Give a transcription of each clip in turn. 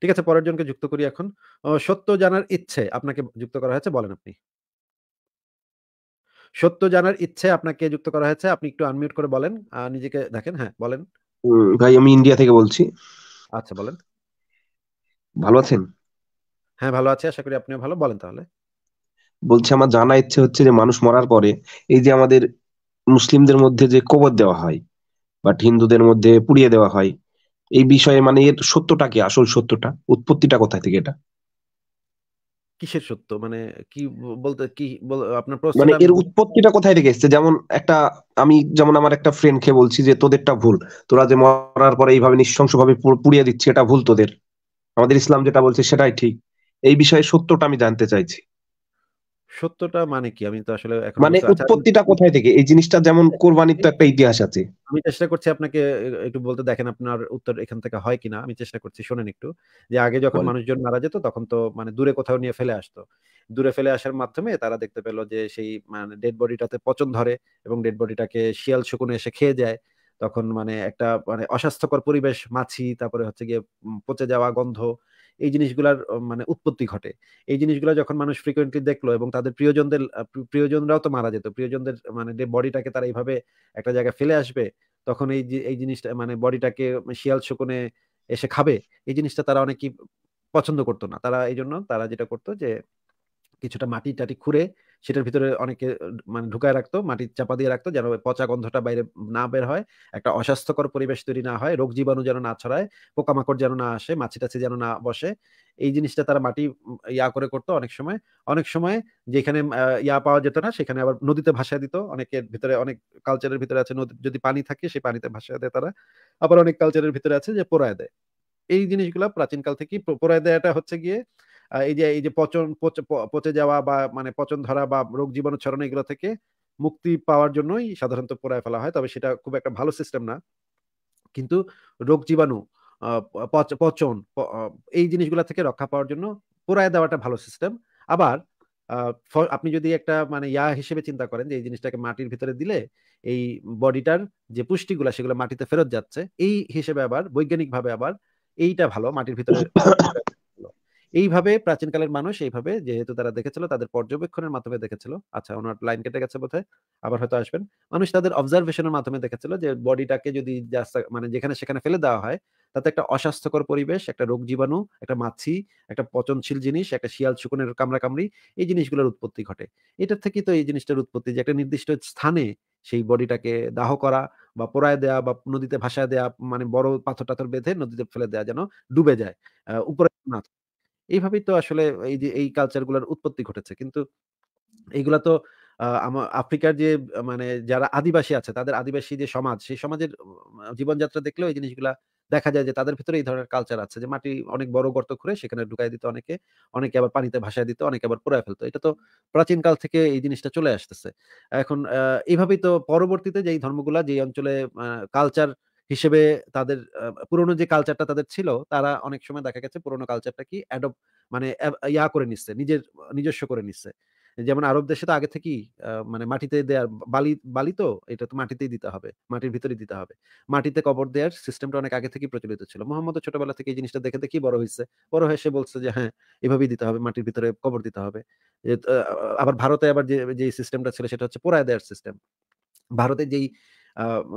ঠিক আছে পরের জনকে যুক্ত করি এখন সত্য জানার ইচ্ছে আপনাকে যুক্ত করা হয়েছে বলেন আপনি সত্য জানার ইচ্ছে আপনাকে যুক্ত করা হয়েছে আপনি একটু আনমিউট করে বলেন নিজেকে দেখেন হ্যাঁ বলেন ভাই আমি ইন্ডিয়া থেকে বলছি আচ্ছা বলেন ভালো আছেন হ্যাঁ ভালো আছি আশা করি আপনিও ভালো বলেন তাহলে বলছি আমার জানা ইচ্ছে হচ্ছে যে মানুষ মরার পরে এই যে আমাদের মুসলিমদের মধ্যে যে কবর দেওয়া হয় বাট হিন্দুদের মধ্যে পুড়িয়ে দেওয়া হয় এই বিষয়ে মানে এর সত্যটা কি আসল সত্যটা উৎপত্তিটা কোথায় থেকে এটা কিসের সত্য মানে কি বলতে কি আপনার প্রশ্ন মানে এর উৎপত্তিটা কোথায় থেকে এসেছে যেমন একটা আমি যেমন আমার একটা ফ্রেন্ড কে বলছি যে তোদেরটা ভুল তোরা যে মরার পরে এইভাবে নিঃশংসভাবে পুড়িয়ে দিচ্ছে এটা ভুল তোদের আমাদের ইসলাম যেটা বলছে সেটাই ঠিক এই বিষয়ে সত্যটা আমি জানতে চাইছি সত্যটা মানে কি আমি তো আসলে এখন মানে আচ্ছা, উৎপত্তিটা কোথায় থেকে এই জিনিসটা যেমন আচ্ছা, কোরবানির তো একটা ইতিহাস আছে আমি চেষ্টা করছি আপনাকে একটু বলতে দেখেন আপনার উত্তর এখান থেকে হয় কিনা আমি চেষ্টা করছি শোনেন একটু যে আগে যখন মানুষজন মারা যেত তখন তো মানে দূরে কোথাও নিয়ে ফেলে আসতো দূরে ফেলে আসার মাধ্যমে তারা দেখতে পেলো যে সেই মানে ডেড বডিটাতে পচন ধরে এবং ডেড বডিটাকে শিয়াল শকুনে এসে খেয়ে যায় তখন মানে একটা মানে অস্বাস্থ্যকর পরিবেশ মাছি তারপরে হচ্ছে গিয়ে পচে যাওয়া গন্ধ এই জিনিসগুলার মানে উৎপত্তি ঘটে এই জিনিসগুলো যখন মানুষ ফ্রিকোয়েন্টলি দেখলো এবং তাদের প্রিয়জনদের প্রিয়জনরাও তো মারা যেত প্রিয়জনদের মানে যে বডিটাকে তারা এইভাবে একটা জায়গায় ফেলে আসবে তখন এই এই জিনিসটা মানে বডিটাকে শিয়াল শকুনে এসে খাবে এই জিনিসটা তারা অনেকেই পছন্দ করতো না তারা এই জন্য তারা যেটা করতো যে কিছুটা মাটি টাটি খুঁড়ে সেটার ভিতরে অনেকে মানে ঢুকায় রাখতো মাটির চাপা দিয়ে রাখতো যেন পচা গন্ধটা বাইরে না বের হয় একটা অস্বাস্থ্যকর পরিবেশ তৈরি না হয় রোগ জীবাণু যেন না ছড়ায় পোকামাকড় যেন না আসে মাছি টাছি যেন না বসে এই জিনিসটা তারা মাটি ইয়া করে করতো অনেক সময় অনেক সময় যেখানে ইয়া পাওয়া যেত না সেখানে আবার নদীতে ভাসায় দিত অনেকের ভিতরে অনেক কালচারের ভিতরে আছে নদী যদি পানি থাকে সেই পানিতে ভাসায় দেয় তারা আবার অনেক কালচারের ভিতরে আছে যে পোড়ায় দেয় এই জিনিসগুলা প্রাচীনকাল থেকেই পোড়ায় দেয়াটা হচ্ছে গিয়ে এই যে এই যে পচন পচে যাওয়া বা মানে পচন ধরা বা রোগ জীবাণু ছড়ানো এগুলো থেকে মুক্তি পাওয়ার জন্যই সাধারণত পোড়ায় ফেলা হয় তবে সেটা খুব একটা ভালো সিস্টেম না কিন্তু রোগ জীবাণু পচন এই জিনিসগুলো থেকে রক্ষা পাওয়ার জন্য পোড়ায় দেওয়াটা ভালো সিস্টেম আবার আপনি যদি একটা মানে ইয়া হিসেবে চিন্তা করেন যে এই জিনিসটাকে মাটির ভিতরে দিলে এই বডিটার যে পুষ্টিগুলা সেগুলো মাটিতে ফেরত যাচ্ছে এই হিসেবে আবার বৈজ্ঞানিকভাবে আবার এইটা ভালো মাটির ভিতরে এইভাবে প্রাচীনকালের মানুষ এইভাবে যেহেতু তারা দেখেছিল তাদের পর্যবেক্ষণের মাধ্যমে দেখেছিল আচ্ছা ওনার লাইন কেটে গেছে বোধহয় আবার হয়তো আসবেন মানুষ তাদের অবজারভেশনের মাধ্যমে দেখেছিল যে বডিটাকে যদি মানে যেখানে সেখানে ফেলে দেওয়া হয় তাতে একটা অস্বাস্থ্যকর পরিবেশ একটা রোগ জীবাণু একটা মাছি একটা পচনশীল জিনিস একটা শিয়াল শুকনের কামড়াকামড়ি এই জিনিসগুলোর উৎপত্তি ঘটে এটার থেকেই তো এই জিনিসটার উৎপত্তি যে একটা নির্দিষ্ট স্থানে সেই বডিটাকে দাহ করা বা পোড়ায় দেয়া বা নদীতে ভাসায় দেয়া মানে বড় পাথর টাথর বেঁধে নদীতে ফেলে দেয়া যেন ডুবে যায় উপরে না এইভাবেই তো আসলে এই যে এই কালচারগুলোর উৎপত্তি ঘটেছে কিন্তু এইগুলা তো আফ্রিকার যে মানে যারা আদিবাসী আছে তাদের আদিবাসী যে সমাজ সেই সমাজের জীবনযাত্রা দেখলেও এই জিনিসগুলা দেখা যায় যে তাদের ভিতরে এই ধরনের কালচার আছে যে মাটি অনেক বড় গর্ত খুঁড়ে সেখানে ঢুকাই দিত অনেকে অনেকে আবার পানিতে ভাসায় দিত অনেকে আবার পোড়ায় ফেলতো এটা তো প্রাচীন কাল থেকে এই জিনিসটা চলে আসতেছে এখন এইভাবেই তো পরবর্তীতে যেই ধর্মগুলা যেই অঞ্চলে কালচার হিসেবে তাদের পুরনো যে কালচারটা তাদের ছিল তারা অনেক সময় দেখা গেছে পুরনো কালচারটা কি অ্যাডপ মানে ইয়া করে নিচ্ছে নিজের নিজস্ব করে নিচ্ছে যেমন আরব দেশে তো আগে থেকেই মানে মাটিতে দেওয়ার বালি বালি তো এটা তো মাটিতেই দিতে হবে মাটির ভিতরে দিতে হবে মাটিতে কবর দেওয়ার সিস্টেমটা অনেক আগে থেকেই প্রচলিত ছিল মোহাম্মদ ছোটবেলা থেকে এই জিনিসটা দেখে দেখেই বড় হয়েছে বড় হয়ে সে বলছে যে হ্যাঁ এভাবেই দিতে হবে মাটির ভিতরে কবর দিতে হবে আবার ভারতে আবার যে যে সিস্টেমটা ছিল সেটা হচ্ছে পোড়ায় দেওয়ার সিস্টেম ভারতে যেই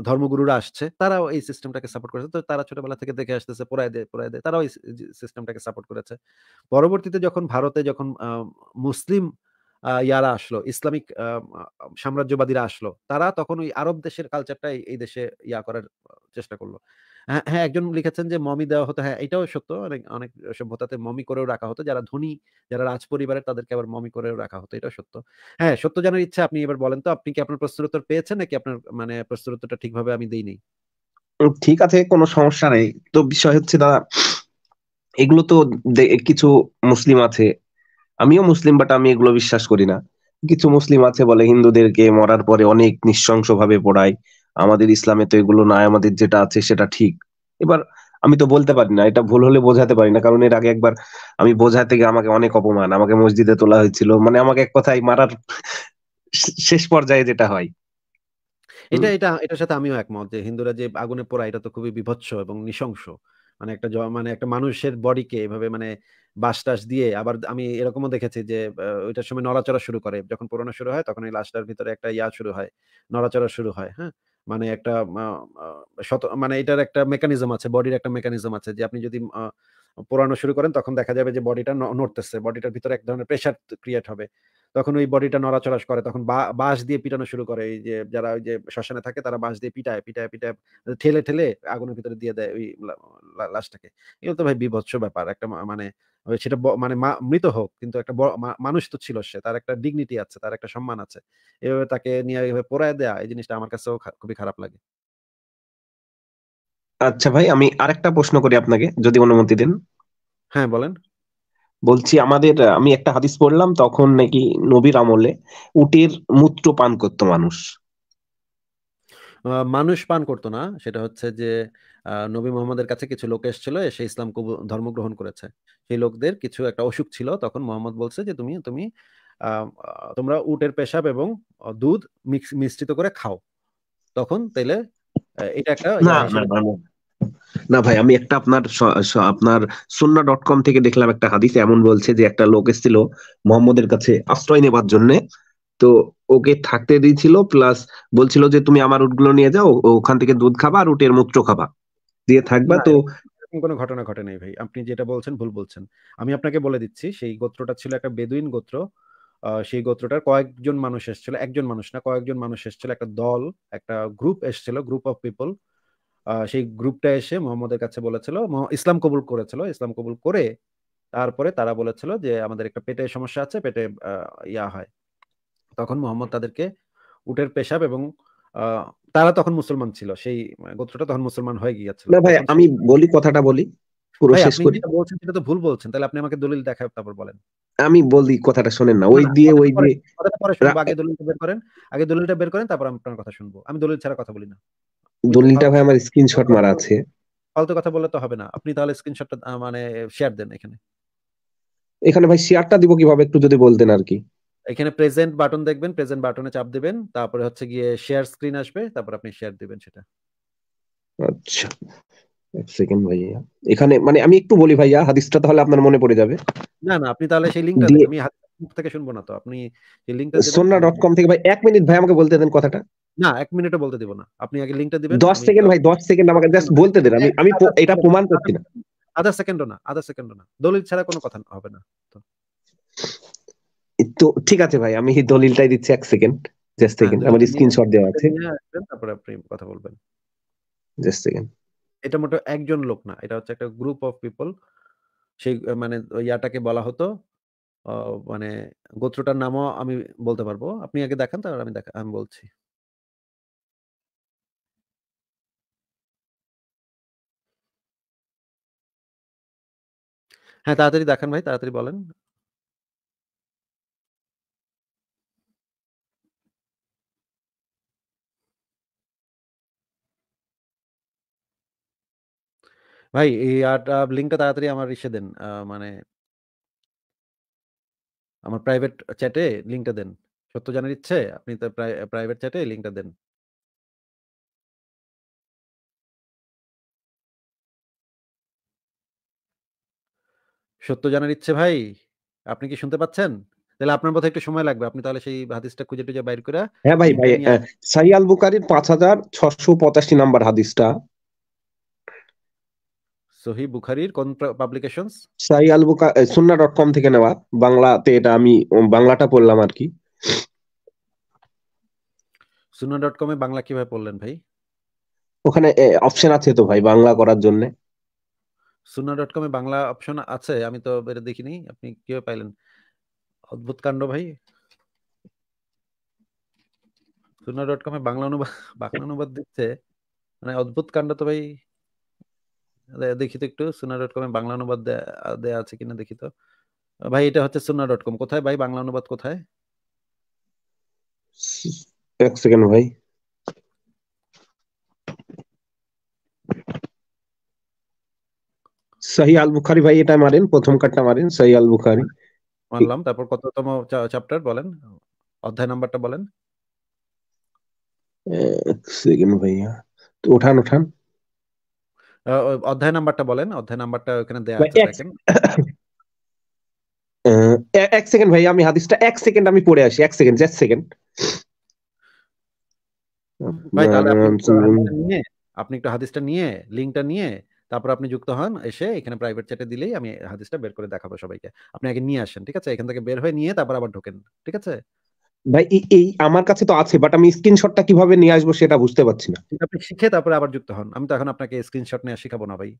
ধর্মগুরুরা আসছে তারাও এই সিস্টেমটাকে সাপোর্ট করেছে তো তারা ছোটবেলা থেকে দেখে আসতেছে পড়ায় দেয় পড়ায় দেয় তারাও এই সিস্টেমটাকে সাপোর্ট করেছে পরবর্তীতে যখন ভারতে যখন মুসলিম ইয়ারা আসলো ইসলামিক সাম্রাজ্যবাদীরা আসলো তারা তখন ওই আরব দেশের কালচারটাই এই দেশে ইয়া করার চেষ্টা করলো হ্যাঁ একজন লিখেছেন যে মমি দেওয়া হতো হ্যাঁ এটাও সত্য অনেক অনেক সভ্যতাতে মমি করেও রাখা হতো যারা ধনী যারা রাজ পরিবারের তাদেরকে আবার মমি করেও রাখা হতো এটাও সত্য হ্যাঁ সত্য জানার ইচ্ছা আপনি এবার বলেন তো আপনি কি আপনার উত্তর পেয়েছেন নাকি আপনার মানে উত্তরটা ঠিকভাবে আমি দিইনি ঠিক আছে কোনো সমস্যা নেই তো বিষয় হচ্ছে দাদা এগুলো তো কিছু মুসলিম আছে আমিও মুসলিম বাট আমি এগুলো বিশ্বাস করি না কিছু মুসলিম আছে বলে হিন্দুদেরকে মরার পরে অনেক নিঃশংস ভাবে পড়ায় আমাদের ইসলামে তো এগুলো নাই আমাদের যেটা আছে সেটা ঠিক এবার আমি তো বলতে পারি না এটা ভুল হলে বোঝাতে পারি না কারণ এর আগে একবার আমি বোঝাতে গিয়ে আমাকে অনেক অপমান আমাকে মসজিদে তোলা হয়েছিল মানে আমাকে এক কথায় মারার শেষ পর্যায়ে যেটা হয় এটা এটা এটার সাথে আমিও একমত যে হিন্দুরা যে আগুনে পোড়া এটা তো খুবই বিভৎস এবং নৃশংস মানে একটা মানে একটা মানুষের বডিকে এভাবে মানে বাস টাস দিয়ে আবার আমি এরকমও দেখেছি যে ওইটার সময় নড়াচড়া শুরু করে যখন পুরোনো শুরু হয় তখন এই লাশটার ভিতরে একটা ইয়া শুরু হয় নড়াচড়া শুরু হয় হ্যাঁ মানে একটা শত মানে এটার একটা মেকানিজম আছে বডির একটা মেকানিজম আছে যে আপনি যদি পোড়ানো শুরু করেন তখন দেখা যাবে যে বডিটা নড়তেছে বডিটার ভিতরে এক ধরনের প্রেশার ক্রিয়েট হবে তখন ওই বডিটা নড়াচড়া করে তখন বাঁশ দিয়ে পিটানো শুরু করে এই যে যারা ওই যে শ্মশানে থাকে তারা বাঁশ দিয়ে পিটায় পিটায় পিটায় ঠেলে ঠেলে আগুনের ভিতরে দিয়ে দেয় ওই লাশটাকে এগুলো তো ভাই বিভৎস ব্যাপার একটা মানে সেটা মানে মৃত হোক কিন্তু একটা মানুষ তো ছিল সে তার একটা ডিগনিটি আছে তার একটা সম্মান আছে এভাবে তাকে নিয়ে এভাবে পড়ায় দেয়া এই জিনিসটা আমার কাছেও খুবই খারাপ লাগে আচ্ছা ভাই আমি আরেকটা প্রশ্ন করি আপনাকে যদি অনুমতি দেন হ্যাঁ বলেন বলছি আমাদের আমি একটা হাদিস পড়লাম তখন নাকি নবীর আমলে উটের মূত্র পান করতো মানুষ মানুষ পান করতো না সেটা হচ্ছে যে নবী মোহাম্মদের কাছে কিছু লোক এসেছিল এসে ইসলাম ধর্ম গ্রহণ করেছে সেই লোকদের কিছু একটা অসুখ ছিল তখন মোহাম্মদ বলছে যে তুমি তুমি তোমরা উটের পেশাব এবং দুধ মিশ্রিত করে খাও তখন তাইলে এটা একটা না ভাই আমি একটা আপনার আপনার সুন্না ডট কম থেকে দেখলাম একটা হাদিস এমন বলছে যে একটা লোক এসেছিল মোহাম্মদের কাছে আশ্রয় নেবার জন্য তো ওকে থাকতে দিয়েছিল প্লাস বলছিল যে তুমি আমার উটগুলো নিয়ে যাও ওখান থেকে দুধ খাবা আর উটের মূত্র খাবা দিয়ে থাকবা তো কোনো ঘটনা ঘটে নাই ভাই আপনি যেটা বলছেন ভুল বলছেন আমি আপনাকে বলে দিচ্ছি সেই গোত্রটা ছিল একটা বেদুইন গোত্র সেই গোত্রটার কয়েকজন মানুষ এসেছিল একজন মানুষ না কয়েকজন মানুষ এসেছিল একটা দল একটা গ্রুপ এসেছিল গ্রুপ অফ পিপল সেই গ্রুপটা এসে মোহাম্মদের কাছে বলেছিল ইসলাম কবুল করেছিল ইসলাম কবুল করে তারপরে তারা বলেছিল যে আমাদের একটা পেটের সমস্যা আছে পেটে ইয়া হয় তখন মোহাম্মদ তাদেরকে উটের পেশাব এবং তারা তখন মুসলমান ছিল সেই গোত্রটা তখন মুসলমান হয়ে গিয়েছিল না ভাই আমি বলি কথাটা বলি পুরো শেষ করি সেটা তো ভুল বলছেন তাহলে আপনি আমাকে দলিল তারপর বলেন আমি বলি কথাটা না ওই দিয়ে ওই দিয়ে আগে দলিলটা বের করেন আগে দলিলটা বের করেন তারপর আপনার কথা শুনবো আমি দলিল ছাড়া কথা বলি না দলিলটা ভাই আমার স্ক্রিনশট মারা আছে ফালতু কথা বললে তো হবে না আপনি তাহলে স্ক্রিনশটটা মানে শেয়ার দেন এখানে এখানে ভাই শেয়ারটা দিব কিভাবে একটু যদি বলতেন আর কি এখানে প্রেজেন্ট বাটন দেখবেন প্রেজেন্ট বাটনে চাপ দিবেন তারপরে হচ্ছে গিয়ে শেয়ার স্ক্রিন আসবে তারপর আপনি শেয়ার দিবেন সেটা আচ্ছা এক সেকেন্ড ভাইয়া এখানে মানে আমি একটু বলি ভাইয়া হাদিসটা তাহলে আপনার মনে পড়ে যাবে না না আপনি তাহলে সেই লিংকটা আমি হাদিস থেকে শুনবো না তো আপনি সেই লিংকটা সোনা থেকে ভাই এক মিনিট ভাই আমাকে বলতে দেন কথাটা না এক মিনিটও বলতে দিব না আপনি আগে লিংকটা দিবেন 10 সেকেন্ড ভাই 10 সেকেন্ড আমাকে জাস্ট বলতে দেন আমি আমি এটা প্রমাণ করছি না আধা সেকেন্ডও না আধা সেকেন্ডও না দলিল ছাড়া কোনো কথা হবে না তো ঠিক আছে ভাই আমি দলিলটাই দিচ্ছি এক সেকেন্ড জাস্ট সেকেন্ড আমার স্ক্রিনশট দেওয়া আছে হ্যাঁ, তারপরে আপনি কথা বলবেন জাস্ট সেকেন্ড এটা মোটো একজন লোক না এটা হচ্ছে একটা গ্রুপ অফ পিপল সেই মানে ইয়াটাকে বলা হতো মানে গোত্রটার নামও আমি বলতে পারবো আপনি আগে দেখান তারপর আমি দেখা আমি বলছি হ্যাঁ তাড়াতাড়ি দেখান ভাই তাড়াতাড়ি বলেন ভাই এই আর লিঙ্কটা তাড়াতাড়ি আমার ইসে দেন। মানে আমার প্রাইভেট চ্যাটে লিঙ্কটা দেন। সত্য জানার ইচ্ছে, আপনি তো প্রাইভেট চ্যাটে লিঙ্কটা দেন। সত্য জানার ইচ্ছে ভাই, আপনি কি শুনতে পাচ্ছেন? তাহলে আপনার মধ্যে একটু সময় লাগবে। আপনি তাহলে সেই হাদিসটা খুঁজে-টুজে বাইর করে হ্যাঁ ভাই, ভাই সাইয়াল বুকারির পাঁচ হাজার ছশো পঁচাশি নাম্বার হাদিসটা সহি বুখারির কোন পাবলিকেশনস সাই আল বুকা সুন্না ডট কম থেকে নেওয়া বাংলাতে এটা আমি বাংলাটা পড়লাম আর কি সুন্না ডট কমে বাংলা কিভাবে পড়লেন ভাই ওখানে অপশন আছে তো ভাই বাংলা করার জন্য সুন্না ডট কমে বাংলা অপশন আছে আমি তো বেরে দেখিনি আপনি কিভাবে পাইলেন অদ্ভুত কাণ্ড ভাই সুন্না ডট কমে বাংলা অনুবাদ বাংলা অনুবাদ দিচ্ছে মানে অদ্ভুত কাণ্ড তো ভাই দেখি তো একটু সোনা ডট কমে বাংলা অনুবাদ দেয়া আছে কিনা দেখি তো ভাই এটা হচ্ছে সুনা ডট কম কোথায় ভাই বাংলা অনুবাদ কোথায় এক সেকেন্ড ভাই সহি আল বুখারি ভাই এটা মারেন প্রথম কাটটা মারেন সহি আল বুখারি মানলাম তারপর কততম চ্যাপ্টার বলেন অধ্যায় নাম্বারটা বলেন এক সেকেন্ড ভাইয়া তো ওঠান ওঠান অধ্যায় নাম্বারটা বলেন অধ্যায় নাম্বারটা ওখানে দেয়া আছে দেখেন এক সেকেন্ড ভাই আমি হাদিসটা এক সেকেন্ড আমি পড়ে আসি এক সেকেন্ড জাস্ট সেকেন্ড ভাই তাহলে আপনি একটু হাদিসটা নিয়ে লিংকটা নিয়ে তারপর আপনি যুক্ত হন এসে এখানে প্রাইভেট চ্যাটে দিলেই আমি হাদিসটা বের করে দেখাবো সবাইকে আপনি আগে নিয়ে আসেন ঠিক আছে এখান থেকে বের হয়ে নিয়ে তারপর আবার ঢোকেন ঠিক আছে ভাই এই আমার কাছে তো আছে বাট আমি স্ক্রিনশটটা কিভাবে নিয়ে আসবো সেটা বুঝতে পারছি না আপনি শিখে তারপরে আবার যুক্ত হন আমি তো এখন আপনাকে স্ক্রিনশট নেওয়া শেখাবো না ভাই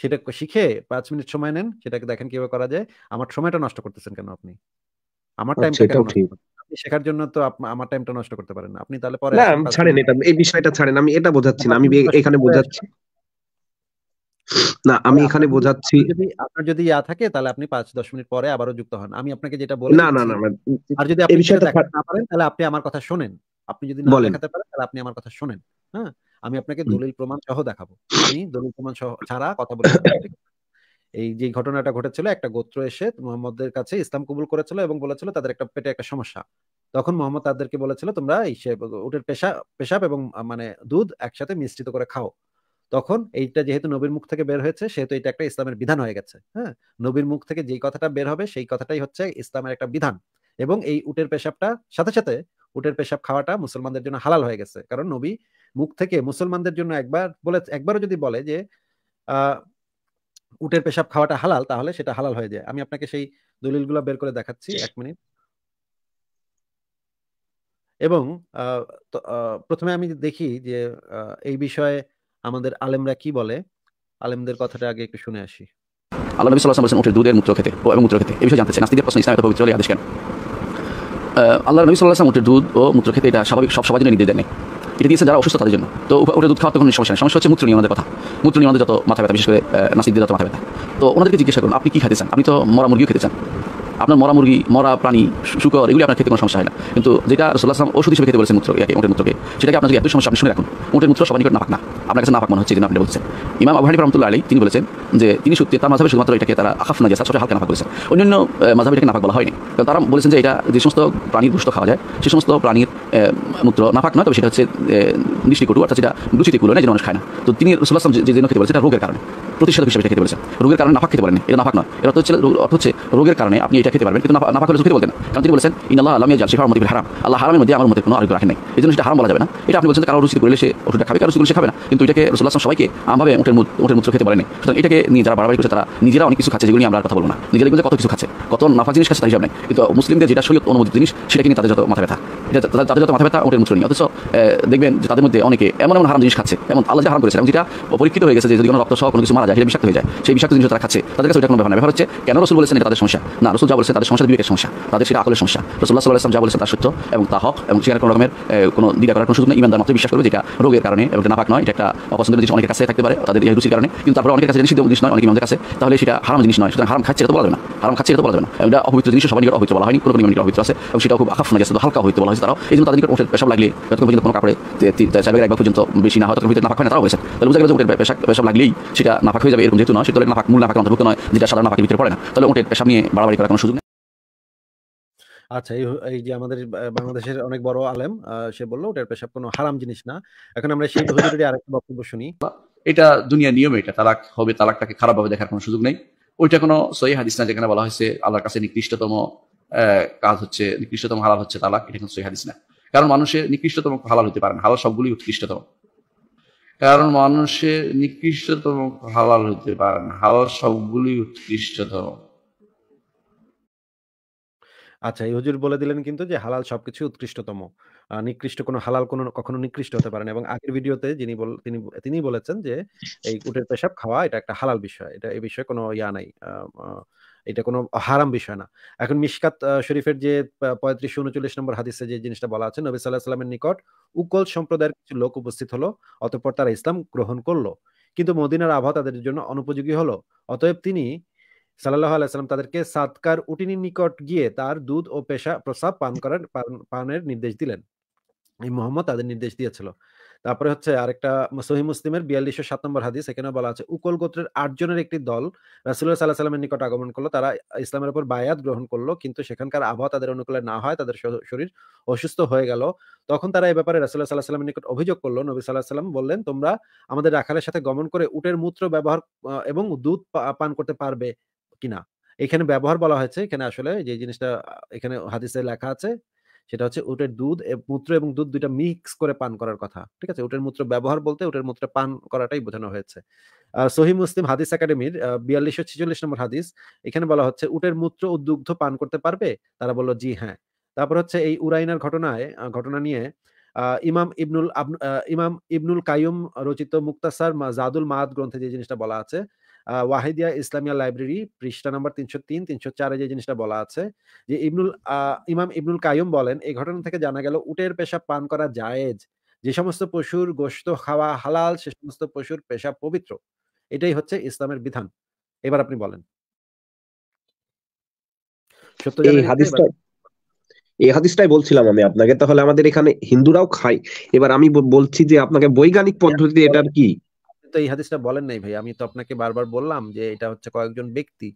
সেটা শিখে পাঁচ মিনিট সময় নেন সেটাকে দেখেন কিভাবে করা যায় আমার সময়টা নষ্ট করতেছেন কেন আপনি আমার টাইমটা আচ্ছা, কেন আপনি শেখার জন্য তো আমার টাইমটা নষ্ট করতে পারেন আপনি তাহলে পরে ছাড়েন এটা এই বিষয়টা ছাড়েন আমি এটা বোঝাচ্ছি না আমি এখানে বোঝাচ্ছি না আমি এখানে বোঝাচ্ছি যদি আপনার যদি ইয়া থাকে তাহলে আপনি পাঁচ দশ মিনিট পরে আবারও যুক্ত হন আমি আপনাকে যেটা বলি না না না আর যদি আপনি বিষয়টা দেখাতে না পারেন তাহলে আপনি আমার কথা শোনেন আপনি যদি না দেখাতে পারেন তাহলে আপনি আমার কথা শোনেন হ্যাঁ আমি আপনাকে দলিল প্রমাণ সহ দেখাবো আমি দলিল প্রমাণ সহ ছাড়া কথা বলি এই যে ঘটনাটা ঘটেছিল একটা গোত্র এসে মোহাম্মদের কাছে ইসলাম কবুল করেছিল এবং বলেছিল তাদের একটা পেটে একটা সমস্যা তখন মোহাম্মদ তাদেরকে বলেছিল তোমরা উটের পেশা পেশাব এবং মানে দুধ একসাথে মিশ্রিত করে খাও তখন এইটা যেহেতু নবীর মুখ থেকে বের হয়েছে সেহেতু এটা একটা ইসলামের বিধান হয়ে গেছে হ্যাঁ নবীর মুখ থেকে যেই কথাটা বের হবে সেই কথাটাই হচ্ছে ইসলামের একটা বিধান এবং এই উটের পেশাবটা সাথে সাথে উটের পেশাব খাওয়াটা মুসলমানদের জন্য হালাল হয়ে গেছে কারণ নবী মুখ থেকে মুসলমানদের জন্য একবার বলে একবারও যদি বলে যে আহ উটের পেশাব খাওয়াটা হালাল তাহলে সেটা হালাল হয়ে যায় আমি আপনাকে সেই দলিলগুলো বের করে দেখাচ্ছি এক মিনিট এবং প্রথমে আমি দেখি যে এই বিষয়ে আমাদের আলেমরা কি বলে আলেমদের কথাটা আগে একটু শুনে আসি আল্লাহ নবী সাল্লাহ বলেছেন উঠে দুধের মূত্র খেতে ও এবং মূত্র খেতে এই বিষয়ে জানতে চাই নাস্তিদের প্রশ্ন ইসলাম এত পবিত্র আদেশ কেন আল্লাহ নবী সাল্লাহ উঠে দুধ ও মূত্র খেতে এটা স্বাভাবিক সব সবার জন্য নির্দেশ দেয় এটা দিয়েছে যারা অসুস্থ তাদের জন্য তো ওটা দুধ খাওয়ার কোনো সমস্যা সমস্যা হচ্ছে মূত্র নিয়ে কথা মূত্র নিয়ে যত মাথা ব্যথা বিশেষ করে নাস্তিকদের যত মাথা ব্যথা তো ওনাদেরকে জিজ্ঞাসা করুন আপনি কী খেতে চান আপনি তো মরা মুরগিও খেতে চান আপনার মরা মুরগি মরা প্রাণী শুকর এগুলি আপনার খেতে কোনো সমস্যা হয় না কিন্তু যেটা রসুল্লাহ ওষুধ হিসেবে খেতে বলেছে মূত্র ইয়াকে ওটের মূত্রকে সেটাকে আপনার যদি এত সমস্যা আপনি শুনে রাখুন ওটের মূত্র সবার নিকট নাপাক না আপনার কাছে নাফাক মনে হচ্ছে যেন আপনি বলছেন ইমাম আবহানি হানিফ রহমতুল্লাহ আলী তিনি বলেছেন যে তিনি সত্যি তার মাঝাবে শুধুমাত্র এটাকে তারা আকাফ না গেছে হালকা নাফাক বলেছেন অন্যান্য মাঝাবে এটাকে নাফাক বলা হয়নি কারণ তারা বলেছেন যে এটা যে সমস্ত প্রাণীর দুষ্ট খাওয়া যায় সে সমস্ত প্রাণীর মূত্র নাফাক নয় তবে সেটা হচ্ছে দৃষ্টিকটু অর্থাৎ সেটা দূষিত কুলো নয় যে মানুষ খায় না তো তিনি যে জন্য খেতে বলেছে এটা রোগের কারণে প্রতিষেধক হিসেবে খেতে বলেছেন রোগের কারণে নাফাক খেতে পারেন এটা নাফাক নয় এটা হচ্ছে অর্থ হচ্ছে রোগের কারণে আপনি এটা খেতে পারবেন কিন্তু নাফাক হলে খেতে বলতেন কারণ তিনি বলেছেন ইনাল্লাহ আলমিয়া জাল শিফার মধ্যে হারাম আল্লাহ হারামের মধ্যে আমার মধ্যে কোনো আরোগ্য রাখেন নাই এই জন্য সেটা হারাম বলা যাবে না এটা আপনি বলছেন কারো রুচি করলে সে ওষুধটা খাবে কারো রুচি করলে সে খাবে না কিন্তু এটাকে রসুল্লাহ সবাইকে আমভাবে উঠের উঠের মুত্র খেতে পারেনি সুতরাং এটাকে নিয়ে যারা বাড়াবাড়ি করছে তারা নিজেরা অনেক কিছু খাচ্ছে যেগুলো নিয়ে আমরা কথা বলবো না নিজেরা কিন্তু কত কিছু খাচ্ছে কত নাফা জিনিস খাচ্ছে তাই কিন্তু মুসলিমদের যেটা শরীয়ত অনুমোদিত জিনিস সেটা কিন্তু তাদের যত মাথা ব্যথা তাদের যত মাথা ব্যথা উঠের মুত্র নিয়ে অথচ দেখবেন যে তাদের মধ্যে অনেকে এমন এমন হারাম জিনিস খাচ্ছে এমন আলাদা হারাম করেছে এবং যেটা পরীক্ষিত হয়ে গেছে যে যদি কোনো রক্ত সহ কোনো কিছু মারা যায় সেটা বিষাক্ত হয়ে যায় সেই বিষাক্ত জিনিস তারা খাচ্ছে তাদের কাছে কোনো ব্যাপার না ব্যাপার হচ্ছে কেন রসুল বলেছেন তাদের সমস্যা না রসুল যা বলছে তাদের সমস্যা বিবেকের সমস্যা তাদের সেটা আকলের সমস্যা রসুল্লাহ সাল্লাহ যা বলেছেন তার সত্য এবং তা হক এবং সেখানে কোনো রকমের কোনো দ্বিধা করার কোনো সুযোগ নেই ইমানদার মতো বিশ্বাস করবে যেটা রোগের কারণে এবং নাপাক নয় এটা একটা সেটা অপছন্দের জিনিস অনেকের কাছে থাকতে পারে তাদের এই রুচির কারণে কিন্তু তারপরে অনেকের কাছে জিনিস জিনিস নয় অনেকের কাছে তাহলে সেটা হারাম জিনিস নয় সুতরাং হারাম খাচ্ছে এটা তো বলা যাবে না হারাম খাচ্ছে এটা তো বলা যাবে না এটা অপবিত্র জিনিস সবাই নিকট অপবিত্র বলা হয়নি কোনো কোনো নিকট অপবিত্র আছে এবং সেটা খুব আকাশ না গেছে হালকা হইতে বলা হয়েছে তারাও এই জন্য তাদের নিকট ওঠে পেশাব লাগলে যতক্ষণ পর্যন্ত কোনো কাপড়ে চাইবে একবার পর্যন্ত বেশি না হয় তখন ভিতরে নাফাক হয় না তারাও হয়েছে তাহলে বুঝা গেল যে ওটের পেশাব লাগলেই সেটা নাফাক হয়ে যাবে এরকম যেহেতু নয় সেটা নাফাক মূল নাফাক অন্তর্ভুক্ত নয় যেটা সাধারণ নাফাকের ভিতরে পড়ে না তাহলে ওটের পেশাব নিয়ে বাড়াবাড়ি করার কোনো সুযোগ আচ্ছা এই যে আমাদের বাংলাদেশের অনেক বড় আলেম সে বললো ওটার পেশাব কোনো হারাম জিনিস না এখন আমরা সেই হুজুরের আরেকটা বক্তব্য শুনি এটা দুনিয়া নিয়ম এটা তালাক হবে তালাকটাকে খারাপভাবে দেখার কোনো সুযোগ নেই ওইটা কোনো সহি হাদিস না যেখানে বলা হয়েছে আল্লাহর কাছে নিকৃষ্টতম কাজ হচ্ছে নিকৃষ্টতম হালাল হচ্ছে তালাক এটা কোনো সহি হাদিস না কারণ মানুষের নিকৃষ্টতম হালাল হতে পারে না হালাল সবগুলি উৎকৃষ্টতম কারণ মানুষের নিকৃষ্টতম হালাল হতে পারে না হালাল সবগুলি উৎকৃষ্টতম আচ্ছা এই হুজুর বলে দিলেন কিন্তু যে হালাল সবকিছু উৎকৃষ্টতম। নিকৃষ্ট কোনো হালাল কোনো কখনো নিকৃষ্ট হতে পারে না এবং আগের ভিডিওতে যিনি বল তিনি তিনিই বলেছেন যে এই উটের পেশাব খাওয়া এটা একটা হালাল বিষয়। এটা এই বিষয়ে কোনো ইয়া নাই। এটা কোনো হারাম বিষয় না। এখন মিশকাত শরীফের যে পঁয়ত্রিশ উনচল্লিশ নম্বর হাদিসে যে জিনিসটা বলা আছে নবী সাল্লাহ সাল্লামের নিকট উকল সম্প্রদায়ের কিছু লোক উপস্থিত হলো। অতঃপর তারা ইসলাম গ্রহণ করলো কিন্তু মদিনার আবহাওয়া তাদের জন্য অনুপযোগী হলো। অতএব তিনি সাল্লাহ আলাইসাল্লাম তাদেরকে সাদকার উটিনির নিকট গিয়ে তার দুধ ও পেশা প্রসাব পান করার পানের নির্দেশ দিলেন এই মোহাম্মদ তাদের নির্দেশ দিয়েছিল তারপরে হচ্ছে আরেকটা সহি মুসলিমের বিয়াল্লিশ সাত নম্বর হাদিস এখানে বলা আছে উকল গোত্রের আটজনের একটি দল রাসুল্লাহ সাল্লাহ সাল্লামের নিকট আগমন করলো তারা ইসলামের উপর বায়াত গ্রহণ করলো কিন্তু সেখানকার আবহাওয়া তাদের অনুকূলে না হয় তাদের শরীর অসুস্থ হয়ে গেল তখন তারা এই ব্যাপারে রাসুল্লাহ সাল্লাহ সাল্লামের নিকট অভিযোগ করলো নবী সাল্লাহ সাল্লাম বললেন তোমরা আমাদের রাখালের সাথে গমন করে উটের মূত্র ব্যবহার এবং দুধ পান করতে পারবে কিনা এখানে ব্যবহার বলা হয়েছে এখানে আসলে যে জিনিসটা এখানে হাদিসে লেখা আছে সেটা হচ্ছে উটের দুধ মূত্র এবং দুধ দুইটা মিক্স করে পান করার কথা ঠিক আছে উটের মূত্র ব্যবহার বলতে উটের মূত্র পান করাটাই বোঝানো হয়েছে সহি মুসলিম হাদিস একাডেমির বিয়াল্লিশশো ছিচল্লিশ নম্বর হাদিস এখানে বলা হচ্ছে উটের মূত্র ও দুগ্ধ পান করতে পারবে তারা বললো জি হ্যাঁ তারপর হচ্ছে এই উরাইনার ঘটনায় ঘটনা নিয়ে ইমাম ইবনুল ইমাম ইবনুল কাইম রচিত মুক্তাসার জাদুল মাদ গ্রন্থে যে জিনিসটা বলা আছে ওয়াহিদিয়া ইসলামিয়া লাইব্রেরি পৃষ্ঠা নম্বর তিনশো তিন তিনশো চারে যে জিনিসটা বলা আছে যে ইবনুল ইমাম ইবনুল কায়ুম বলেন এই ঘটনা থেকে জানা গেল উটের পেশা পান করা জায়েজ যে সমস্ত পশুর গোস্ত খাওয়া হালাল সে সমস্ত পশুর পেশা পবিত্র এটাই হচ্ছে ইসলামের বিধান এবার আপনি বলেন হাদিসটা এই হাদিসটাই বলছিলাম আমি আপনাকে তাহলে আমাদের এখানে হিন্দুরাও খায় এবার আমি বলছি যে আপনাকে বৈজ্ঞানিক হ্যাঁ। পদ্ধতিতে এটার কি তো এই হাদিসটা বলেন নাই ভাই আমি তো আপনাকে বারবার বললাম যে এটা হচ্ছে কয়েকজন ব্যক্তি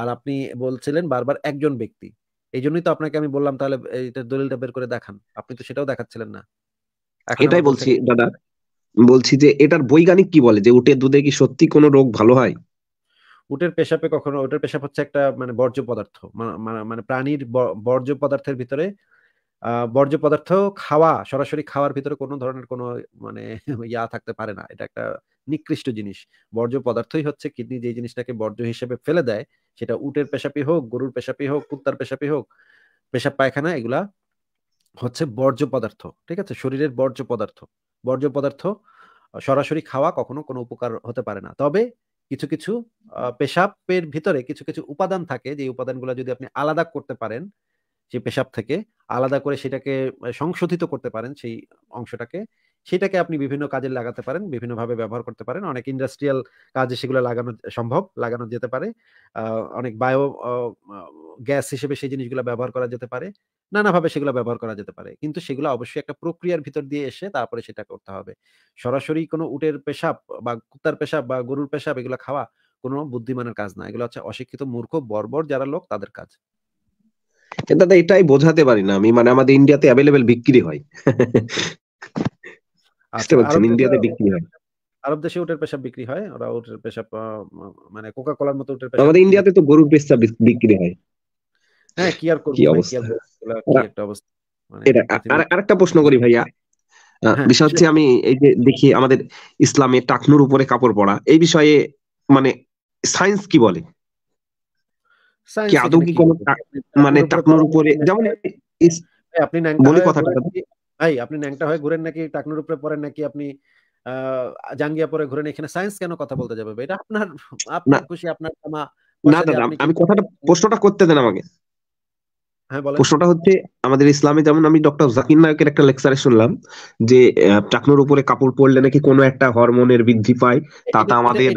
আর আপনি বলছিলেন বারবার একজন ব্যক্তি এই জন্যই তো আপনাকে আমি বললাম তাহলে এটা দলিলটা বের করে দেখান আপনি তো সেটাও দেখাচ্ছিলেন না এটাই বলছি দাদা বলছি যে এটার বৈজ্ঞানিক কি বলে যে উটের দুধে কি সত্যি কোনো রোগ ভালো হয় উটের পেশাপে কখনো উটের পেশাব হচ্ছে একটা মানে বর্জ্য পদার্থ মানে প্রাণীর বর্জ্য পদার্থের ভিতরে বর্জ্য পদার্থ খাওয়া সরাসরি খাওয়ার ভিতরে কোনো ধরনের কোনো মানে ইয়া থাকতে পারে না এটা একটা নিকৃষ্ট জিনিস বর্জ্য পদার্থই হচ্ছে কিডনি যে জিনিসটাকে বর্জ্য হিসেবে ফেলে দেয় সেটা উটের পেশাপি হোক গরুর পেশাপি হোক কুত্তার পেশাপি হোক পেশাব পায়খানা এগুলা হচ্ছে বর্জ্য পদার্থ ঠিক আছে শরীরের বর্জ্য পদার্থ বর্জ্য পদার্থ সরাসরি খাওয়া কখনো কোনো উপকার হতে পারে না তবে কিছু কিছু পেশাবের ভিতরে কিছু কিছু উপাদান থাকে যে উপাদানগুলো যদি আপনি আলাদা করতে পারেন সেই পেশাব থেকে আলাদা করে সেটাকে সংশোধিত করতে পারেন সেই অংশটাকে সেটাকে আপনি বিভিন্ন কাজে লাগাতে পারেন বিভিন্নভাবে ব্যবহার করতে পারেন অনেক ইন্ডাস্ট্রিয়াল কাজে সেগুলো লাগানো সম্ভব লাগানো যেতে পারে অনেক বায়ো গ্যাস হিসেবে সেই জিনিসগুলো ব্যবহার করা যেতে পারে নানাভাবে সেগুলো ব্যবহার করা যেতে পারে কিন্তু সেগুলো অবশ্যই একটা প্রক্রিয়ার ভিতর দিয়ে এসে তারপরে সেটা করতে হবে সরাসরি কোনো উটের পেশাব বা কুত্তার পেশাব বা গরুর পেশাব এগুলো খাওয়া কোনো বুদ্ধিমানের কাজ না এগুলো হচ্ছে অশিক্ষিত মূর্খ বর্বর যারা লোক তাদের কাজ দাদা এটাই বোঝাতে পারি না আমি মানে আমাদের ইন্ডিয়াতে অ্যাভেলেবেল বিক্রি হয় বুঝতে পারছেন ইন্ডিয়াতে বিক্রি হয় আরব দেশে উটের পেশাব বিক্রি হয় ওরা উটের পেশাব মানে কোকা কোলার মতো উটের পেশাব আমাদের ইন্ডিয়াতে তো গরুর পেশাব বিক্রি হয় হ্যাঁ কি আর করব কি অবস্থা একটা অবস্থা মানে আরেকটা প্রশ্ন করি ভাইয়া হ্যাঁ, বিষয় হচ্ছে আমি এই যে দেখি আমাদের ইসলামে টাকনুর উপরে কাপড় পরা এই বিষয়ে মানে সায়েন্স কি বলে কি আদৌ কি কোনো মানে টাকনুর উপরে যেমন আপনি বলে কথাটা ভাই আপনি ন্যাংটা হয়ে ঘুরেন নাকি টাকনুর উপরে পড়েন নাকি আপনি আহ জাঙ্গিয়া পরে ঘুরেন এখানে সায়েন্স কেন কথা বলতে যাবে এটা আপনার আপনার খুশি আপনার মা না দাদা আমি কথাটা প্রশ্নটা করতে দেন আমাকে হ্যাঁ, প্রশ্নটা হচ্ছে আমাদের ইসলামে যেমন আমি ডক্টর জাকির নায়কের একটা লেকচারে শুনলাম যে টাকনোর উপরে কাপড় পরলে নাকি কোনো একটা হরমোনের বৃদ্ধি পায় তাতে আমাদের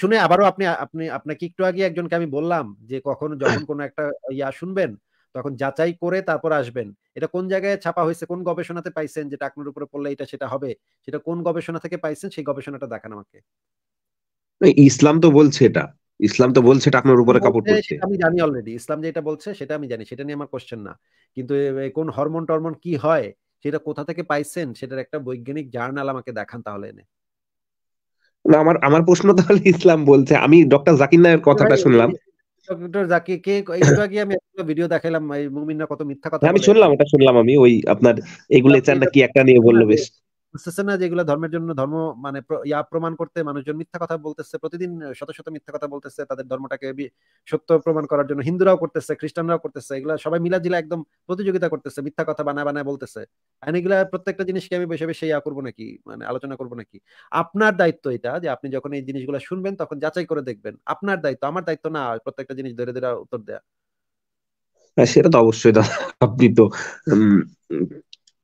শুনে আবারও আপনি আপনি আপনাকে একটু আগে একজনকে আমি বললাম যে কখন যখন কোনো একটা ইয়া শুনবেন তখন যাচাই করে তারপর আসবেন এটা কোন জায়গায় ছাপা হয়েছে কোন গবেষণাতে পাইছেন যেটা আপনার উপরে পড়লে এটা সেটা হবে সেটা কোন গবেষণা থেকে পাইছেন সেই গবেষণাটা দেখান আমাকে ইসলাম তো বলছে এটা ইসলাম তো বলছে এটা আপনার উপরে কাপড় পড়ছে আমি জানি অলরেডি ইসলাম যেটা বলছে সেটা আমি জানি সেটা নিয়ে আমার কোশ্চেন না কিন্তু কোন হরমোন টরমোন কি হয় সেটা কোথা থেকে পাইছেন সেটার একটা বৈজ্ঞানিক জার্নাল আমাকে দেখান তাহলে এনে আমার আমার প্রশ্ন তাহলে ইসলাম বলছে আমি ডক্টর জাকির নায়ের কথাটা শুনলাম ডক্টর জাকি কে একটু আগে আমি একটা ভিডিও দেখাইলাম এই মুমিনরা কত মিথ্যা কথা আমি শুনলাম ওটা শুনলাম আমি ওই আপনার এগুলো চান কি একটা নিয়ে বললো বেশ বুঝতেছে না যেগুলো ধর্মের জন্য ধর্ম মানে ইয়া প্রমাণ করতে মানুষজন মিথ্যা কথা বলতেছে প্রতিদিন শত শত মিথ্যা কথা বলতেছে তাদের ধর্মটাকে সত্য প্রমাণ করার জন্য হিন্দুরাও করতেছে খ্রিস্টানরাও করতেছে এগুলা সবাই মিলা জিলা একদম প্রতিযোগিতা করতেছে মিথ্যা কথা বানায় বানায় বলতেছে এগুলা প্রত্যেকটা জিনিসকে আমি বসে বসে ইয়া করবো নাকি মানে আলোচনা করবো নাকি আপনার দায়িত্ব এটা যে আপনি যখন এই জিনিসগুলো শুনবেন তখন যাচাই করে দেখবেন আপনার দায়িত্ব আমার দায়িত্ব না প্রত্যেকটা জিনিস ধরে ধরে উত্তর দেয়া হ্যাঁ, সেটা তো অবশ্যই দাদা আপনি তো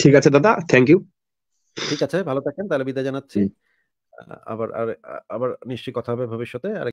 ঠিক আছে দাদা থ্যাংক ইউ ঠিক আছে ভালো থাকেন তাহলে বিদায় জানাচ্ছি আবার আর আবার নিশ্চয়ই কথা হবে ভবিষ্যতে আর